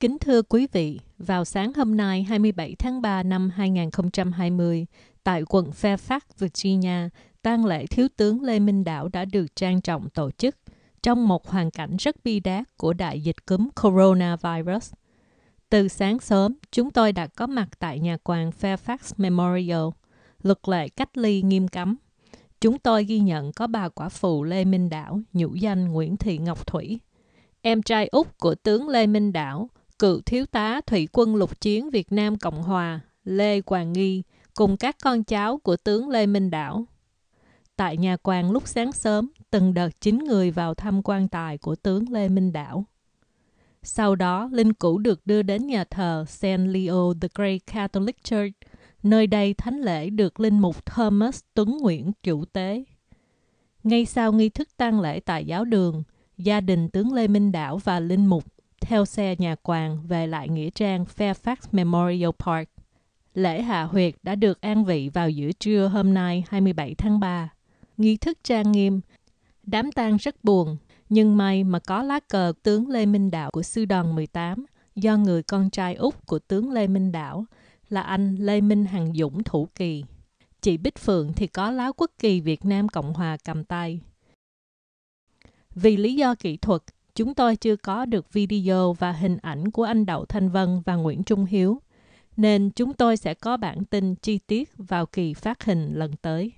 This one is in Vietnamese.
Kính thưa quý vị, vào sáng hôm nay 27 tháng 3 năm 2020, tại quận Fairfax, Virginia, tang lễ Thiếu tướng Lê Minh Đảo đã được trang trọng tổ chức trong một hoàn cảnh rất bi đát của đại dịch cúm coronavirus. Từ sáng sớm, chúng tôi đã có mặt tại nhà quan Fairfax Memorial, luật lệ cách ly nghiêm cấm. Chúng tôi ghi nhận có bà quả phụ Lê Minh Đảo, nhũ danh Nguyễn Thị Ngọc Thủy, em trai út của tướng Lê Minh Đảo, cựu thiếu tá thủy quân lục chiến Việt Nam Cộng Hòa Lê Hoàng Nghi cùng các con cháu của tướng Lê Minh Đảo. Tại nhà quan lúc sáng sớm, từng đợt chín người vào thăm quan tài của tướng Lê Minh Đảo. Sau đó, linh cữu được đưa đến nhà thờ St. Leo the Great Catholic Church, nơi đây thánh lễ được linh mục Thomas Tuấn Nguyễn chủ tế. Ngay sau nghi thức tang lễ tại giáo đường, gia đình tướng Lê Minh Đảo và linh mục theo xe nhà quàng về lại nghĩa trang Fairfax Memorial Park. Lễ hạ huyệt đã được an vị vào giữa trưa hôm nay 27 tháng 3. Nghi thức trang nghiêm, đám tang rất buồn, nhưng may mà có lá cờ tướng Lê Minh Đạo của Sư đoàn 18 do người con trai út của tướng Lê Minh Đạo là anh Lê Minh Hằng Dũng Thủ Kỳ. Chị Bích Phượng thì có lá quốc kỳ Việt Nam Cộng Hòa cầm tay. Vì lý do kỹ thuật, Chúng tôi chưa có được video và hình ảnh của anh Đậu Thanh Vân và Nguyễn Trung Hiếu, nên chúng tôi sẽ có bản tin chi tiết vào kỳ phát hình lần tới.